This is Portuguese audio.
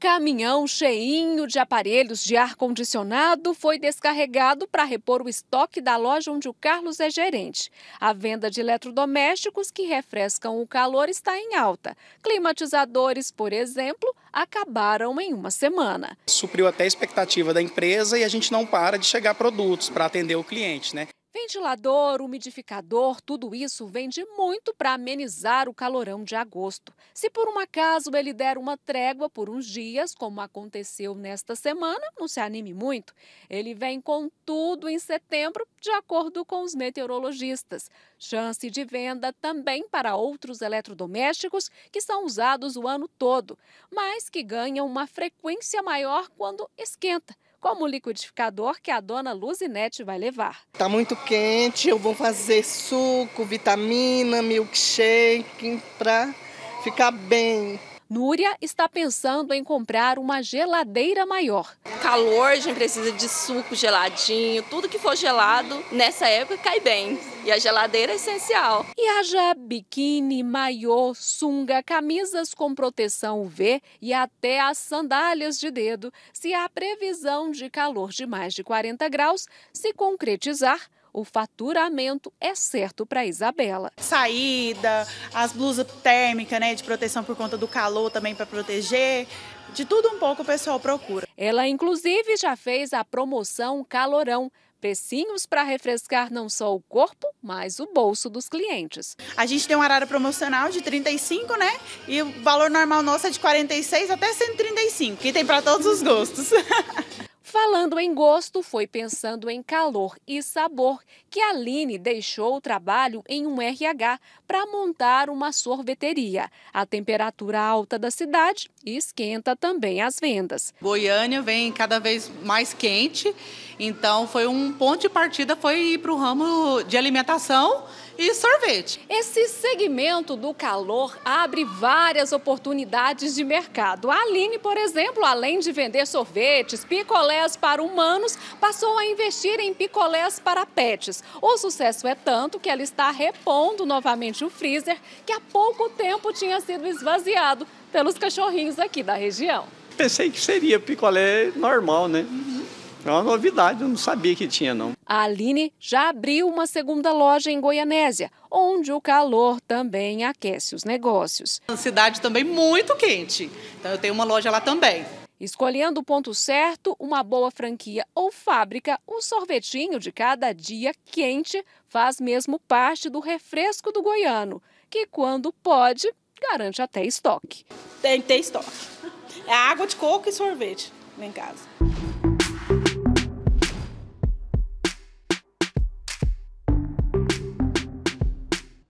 caminhão cheinho de aparelhos de ar-condicionado foi descarregado para repor o estoque da loja onde o Carlos é gerente. A venda de eletrodomésticos que refrescam o calor está em alta. Climatizadores, por exemplo, acabaram em uma semana. Supriu até a expectativa da empresa e a gente não para de chegar produtos para atender o cliente, né? Ventilador, umidificador, tudo isso vende muito para amenizar o calorão de agosto. Se por um acaso ele der uma trégua por uns dias, como aconteceu nesta semana, não se anime muito. Ele vem com tudo em setembro, de acordo com os meteorologistas. Chance de venda também para outros eletrodomésticos que são usados o ano todo, mas que ganham uma frequência maior quando esquenta como o liquidificador que a dona Luzinete vai levar. Está muito quente, eu vou fazer suco, vitamina, milkshake para ficar bem. Núria está pensando em comprar uma geladeira maior. Calor, a gente precisa de suco geladinho, tudo que for gelado nessa época cai bem. E a geladeira é essencial. E haja biquíni, maiô, sunga, camisas com proteção UV e até as sandálias de dedo, se a previsão de calor de mais de 40 graus se concretizar o faturamento é certo para Isabela. Saída, as blusas térmicas, né, de proteção por conta do calor também para proteger, de tudo um pouco o pessoal procura. Ela inclusive já fez a promoção Calorão precinhos para refrescar não só o corpo, mas o bolso dos clientes. A gente tem um arara promocional de 35, né? E o valor normal nosso é de 46 até 135, que tem para todos os gostos. Falando em gosto, foi pensando em calor e sabor que Aline deixou o trabalho em um RH para montar uma sorveteria. A temperatura alta da cidade esquenta também as vendas. Goiânia vem cada vez mais quente, então foi um ponto de partida foi ir para o ramo de alimentação e sorvete. Esse segmento do calor abre várias oportunidades de mercado. A Aline, por exemplo, além de vender sorvetes, picolés para humanos, passou a investir em picolés para pets. O sucesso é tanto que ela está repondo novamente o freezer que há pouco tempo tinha sido esvaziado pelos cachorrinhos aqui da região. Pensei que seria picolé normal, né? É uma novidade, eu não sabia que tinha, não. A Aline já abriu uma segunda loja em Goianésia, onde o calor também aquece os negócios. Uma cidade também muito quente, então eu tenho uma loja lá também. Escolhendo o ponto certo, uma boa franquia ou fábrica, o um sorvetinho de cada dia quente faz mesmo parte do refresco do goiano, que quando pode, garante até estoque. Tem que ter estoque. É água de coco e sorvete em casa.